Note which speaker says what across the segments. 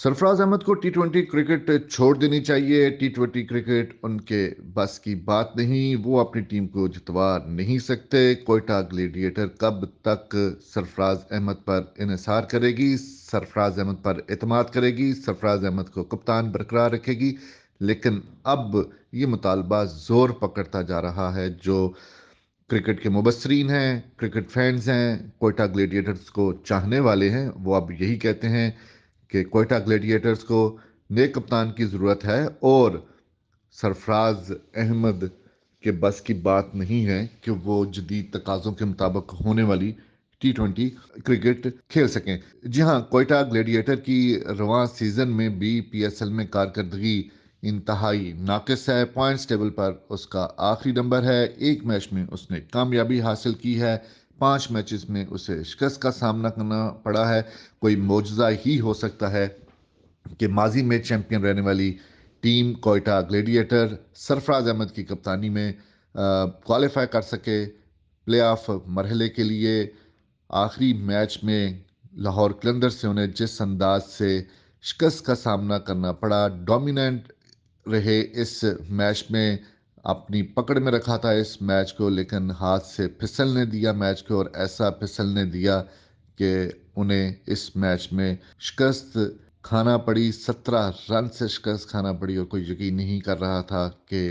Speaker 1: सरफराज अहमद को T twenty cricket छोड़ देनी चाहिए टी ट्वेंटी क्रिकेट उनके बस की बात नहीं वो अपनी टीम को जितवा नहीं सकते कोयटा ग्लेडिएटर कब तक सरफराज अहमद पर इसार करेगी सरफराज अहमद पर अतमाद करेगी सरफराज अहमद को कप्तान बरकरार रखेगी लेकिन अब ये मुतालबा ज़ोर पकड़ता जा रहा है जो क्रिकेट के मुबसरीन हैं क्रिकेट फैंस हैं कोयटा ग्लेडिएटर्स को चाहने वाले हैं वो अब यही कहते हैं कि कोयटा ग्लेडिएटर्स को नए कप्तान की ज़रूरत है और सरफराज अहमद के बस की बात नहीं है कि वो जदीद तकाज़ों के मुताबिक होने वाली टी ट्वेंटी क्रिकेट खेल सकें जी हाँ कोयटा ग्लेडिएटर की रवान सीज़न में भी पी एस एल में कारकर्दगी इंतहाई नाकस है पॉइंट्स टेबल पर उसका आखिरी नंबर है एक मैच में उसने कामयाबी हासिल की है पाँच मैचेस में उसे शिकस्त का सामना करना पड़ा है कोई मुआजा ही हो सकता है कि माजी में चैम्पियन रहने वाली टीम कोयटा ग्लेडिएटर सरफराज अहमद की कप्तानी में क्वालिफाई कर सके प्ले ऑफ मरहले के लिए आखिरी मैच में लाहौर कलंदर से उन्हें जिस अंदाज से शिकस्त का सामना करना पड़ा डोमिनेंट रहे इस मैच में अपनी पकड़ में रखा था इस मैच को लेकिन हाथ से फिसलने दिया मैच को और ऐसा फिसलने दिया कि उन्हें इस मैच में शिकस्त खाना पड़ी सत्रह रन से शिकस्त खाना पड़ी और कोई यकीन नहीं कर रहा था कि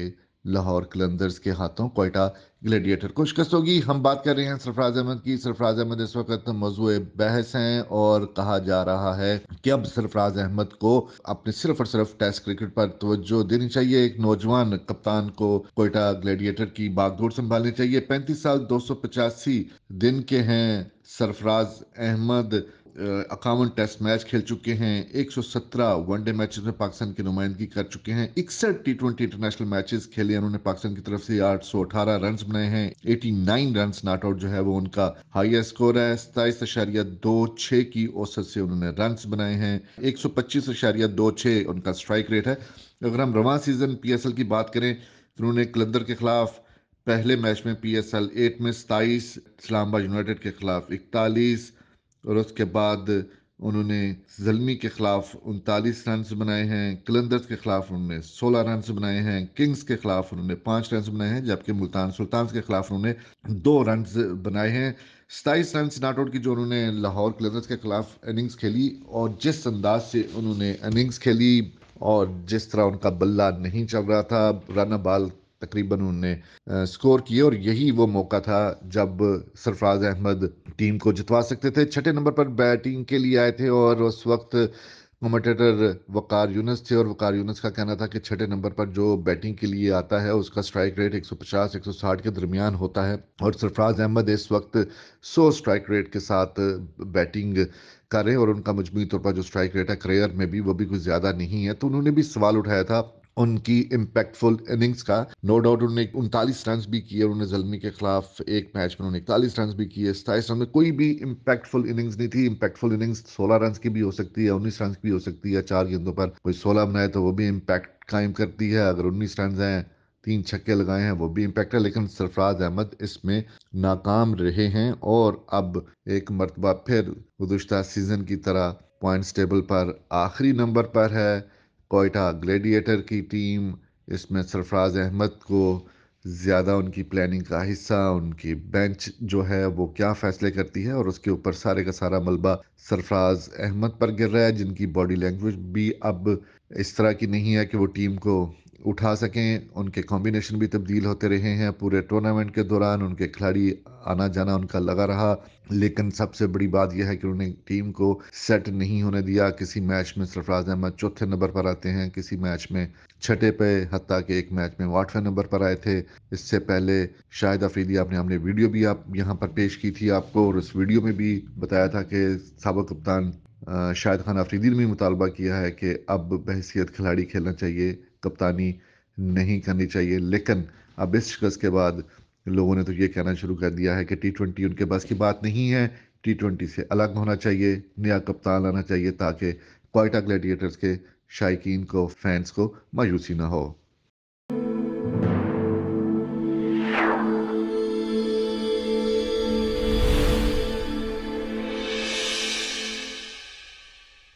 Speaker 1: लाहौर कलंदर्स के हाथों कोयटा ग्लेडिएटर को शिकस्त होगी हम बात कर रहे हैं सरफराज अहमद की सरफराज अहमद इस वक्त मौजू बहस हैं और कहा जा रहा है कि अब सरफराज अहमद को अपने सिर्फ और सिर्फ टेस्ट क्रिकेट पर तवज्जो देनी चाहिए एक नौजवान कप्तान को कोयटा ग्लेडिएटर की बागडोर संभालनी चाहिए पैंतीस साल दो दिन के हैं सरफराज अहमद इक्यावन टेस्ट मैच खेल चुके हैं 117 वनडे मैचेस में पाकिस्तान की नुमाइंदगी कर चुके हैं इकसठ टी ट्वेंटी इंटरनेशनल मैचेस खेले उन्होंने पाकिस्तान की तरफ से 818 रन बनाए हैं 89 रन नॉट आउट जो है वो उनका हाईएस्ट स्कोर है सताईस अशारिया दो छः की औसत से उन्होंने रन बनाए हैं एक सौ पच्चीस अशारिया दो छः उनका स्ट्राइक रेट है अगर हम रवा सीजन पी एस एल की बात करें तो उन्होंने कलंदर के खिलाफ पहले मैच में पी एस एल एट में सताईस इस्लामाबाद यूनाइटेड के खिलाफ इकतालीस और उसके बाद उन्होंने जलमी के खिलाफ उनतालीस रन बनाए हैं कलंदर्स के खिलाफ उन्होंने सोलह रन बनाए हैं किंग्स के खिलाफ उन्होंने पाँच रन बनाए हैं जबकि मुल्तान सुल्तान के खिलाफ उन्होंने दो रन बनाए हैं सताईस रन नॉट आउट की जो उन्होंने लाहौर कलंदर्स के खिलाफ इनिंग्स खेली और जिस अंदाज से उन्होंने इनिंग्स खेली और जिस तरह उनका बल्ला नहीं चल रहा था राना बाल तकरीबन उन्होंने स्कोर किए और यही वो मौका था जब सरफराज अहमद टीम को जितवा सकते थे छठे नंबर पर बैटिंग के लिए आए थे और उस वक्त कमेंटेटर वकार यूनस थे और वकार यूनस का कहना था कि छठे नंबर पर जो बैटिंग के लिए आता है उसका स्ट्राइक रेट 150 160 के दरमियान होता है और सरफराज अहमद इस वक्त 100 स्ट्राइक रेट के साथ बैटिंग कर रहे हैं और उनका मजमू तौर पर जो स्ट्राइक रेट है करियर में भी वो भी कुछ ज़्यादा नहीं है तो उन्होंने भी सवाल उठाया था उनकी इम्पैक्टफुल इनिंग्स का नो डाउट उन्होंने उनतालीस रन भी किए उन्होंने जलमी के खिलाफ एक मैच में उन्होंने इकतालीस रन भी किए सताईस रन में कोई भी इम्पैक्टफुल इनिंग्स नहीं थी इम्पैक्टफुल इनिंग्स सोलह रन की भी हो सकती है उन्नीस रन की भी हो सकती है चार गेंदों पर कोई सोलह बनाए तो वो भी इम्पैक्ट कायम करती है अगर उन्नीस रन आए तीन छक्के लगाए हैं वो भी इम्पैक्ट है लेकिन सरफराज अहमद इसमें नाकाम रहे हैं और अब एक मरतबा फिर गुजशत सीज़न की तरह पॉइंट्स टेबल पर आखिरी नंबर पर है कोयटा ग्लेडिएटर की टीम इसमें सरफराज अहमद को ज़्यादा उनकी प्लानिंग का हिस्सा उनकी बेंच जो है वो क्या फैसले करती है और उसके ऊपर सारे का सारा मलबा सरफराज अहमद पर गिर रहा है जिनकी बॉडी लैंग्वेज भी अब इस तरह की नहीं है कि वो टीम को उठा सकें उनके कॉम्बिनेशन भी तब्दील होते रहे हैं पूरे टूर्नामेंट के दौरान उनके खिलाड़ी आना जाना उनका लगा रहा लेकिन सबसे बड़ी बात यह है कि उन्होंने टीम को सेट नहीं होने दिया किसी मैच में सरफराज अहमद चौथे नंबर पर आते हैं किसी मैच में छठे पे हती के एक मैच में आठवें नंबर पर आए थे इससे पहले शाहिद अफरीदी आपने हमने वीडियो भी आप यहाँ पर पेश की थी आपको और उस वीडियो में भी बताया था कि सबक कप्तान शाहिद खान अफरीदी ने भी मुतालबा किया है कि अब बहसीत खिलाड़ी खेलना चाहिए कप्तानी नहीं करनी चाहिए लेकिन अब इस शिकस्त के बाद लोगों ने तो ये कहना शुरू कर दिया है कि टी ट्वेंटी उनके पास की बात नहीं है टी ट्वेंटी से अलग होना चाहिए नया कप्तान आना चाहिए ताकि क्वाइटा ग्लैडिएटर्स के शायकीन को फैंस को मायूसी ना हो